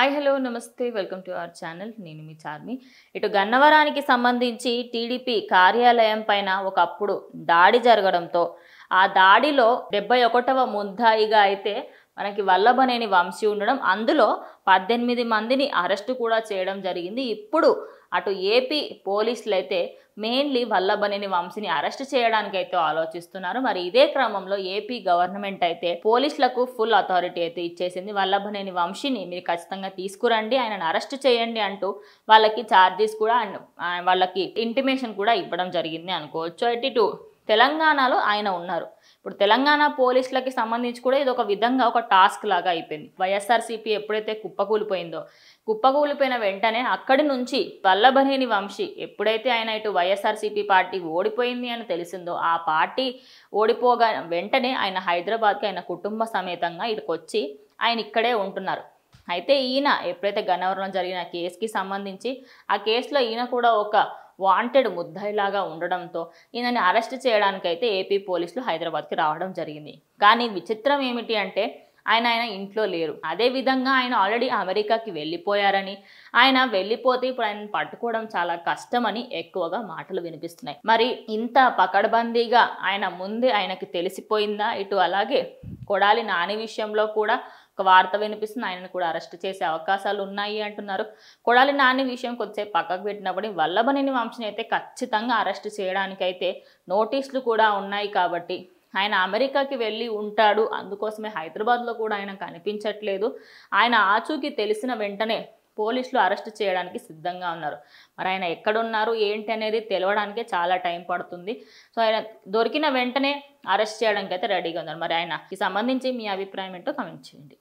hi hello నమస్తే welcome to our channel నేను మీ చార్మి ఇటు గన్నవరానికి సంబంధించి టీడీపీ కార్యాలయం పైన ఒకప్పుడు దాడి జరగడంతో ఆ దాడిలో డెబ్బై ఒకటవ ముద్దాయిగా అయితే మనకి వల్లభనేని వంశీ ఉండడం అందులో పద్దెనిమిది మందిని అరెస్టు కూడా చేయడం జరిగింది ఇప్పుడు అటు ఏపీ పోలీసులు అయితే మెయిన్లీ వల్లభనేని వంశీని అరెస్ట్ చేయడానికైతే ఆలోచిస్తున్నారు మరి ఇదే క్రమంలో ఏపీ గవర్నమెంట్ అయితే పోలీసులకు ఫుల్ అథారిటీ అయితే ఇచ్చేసింది వల్లభనేని వంశీని మీరు ఖచ్చితంగా తీసుకురండి ఆయనను అరెస్ట్ చేయండి అంటూ వాళ్ళకి ఛార్జెస్ కూడా వాళ్ళకి ఇంటిమేషన్ కూడా ఇవ్వడం జరిగింది అనుకోవచ్చు అయితే ఇటు తెలంగాణలో ఆయన ఉన్నారు ఇప్పుడు తెలంగాణ పోలీసులకి సంబంధించి కూడా ఇది ఒక విధంగా ఒక టాస్క్ లాగా అయిపోయింది వైఎస్ఆర్సీపీ ఎప్పుడైతే కుప్పకూలిపోయిందో కుప్పకూలిపోయిన వెంటనే అక్కడి నుంచి పల్లభనేని వంశీ ఎప్పుడైతే ఆయన ఇటు వైఎస్ఆర్సీపీ పార్టీ ఓడిపోయింది అని తెలిసిందో ఆ పార్టీ ఓడిపోగా వెంటనే ఆయన హైదరాబాద్కి ఆయన కుటుంబ సమేతంగా ఇక్కడికి వచ్చి ఆయన ఇక్కడే ఉంటున్నారు అయితే ఈయన ఎప్పుడైతే గన్నవరంలో జరిగిన కేసుకి సంబంధించి ఆ కేసులో ఈయన కూడా ఒక వాంటెడ్ ముద్దాయిలాగా ఉండడంతో ఈయనని అరెస్ట్ చేయడానికైతే ఏపీ పోలీసులు హైదరాబాద్కి రావడం జరిగింది కానీ విచిత్రం ఏమిటి అంటే ఆయన ఆయన ఇంట్లో లేరు అదేవిధంగా ఆయన ఆల్రెడీ అమెరికాకి వెళ్ళిపోయారని ఆయన వెళ్ళిపోతే ఇప్పుడు ఆయన పట్టుకోవడం చాలా కష్టమని ఎక్కువగా మాటలు వినిపిస్తున్నాయి మరి ఇంత పకడ్బందీగా ఆయన ముందే ఆయనకి తెలిసిపోయిందా ఇటు అలాగే కొడాలి నాని విషయంలో కూడా ఒక వార్త వినిపిస్తుంది ఆయనను కూడా అరెస్ట్ చేసే అవకాశాలు ఉన్నాయి అంటున్నారు కొడాలి నాని విషయం కొద్దిసేపు పక్కకు పెట్టినప్పుడు వల్లభనేని వంశని అయితే ఖచ్చితంగా అరెస్ట్ చేయడానికైతే నోటీసులు కూడా ఉన్నాయి కాబట్టి ఆయన అమెరికాకి వెళ్ళి ఉంటాడు అందుకోసమే హైదరాబాద్లో కూడా ఆయన కనిపించట్లేదు ఆయన ఆచూకీ తెలిసిన వెంటనే పోలీసులు అరెస్ట్ చేయడానికి సిద్ధంగా ఉన్నారు మరి ఆయన ఎక్కడున్నారు ఏంటి అనేది తెలవడానికే చాలా టైం పడుతుంది సో ఆయన దొరికిన వెంటనే అరెస్ట్ చేయడానికి అయితే రెడీగా ఉన్నారు మరి ఆయనకి సంబంధించి మీ అభిప్రాయం ఏంటో కమెంట్ చేయండి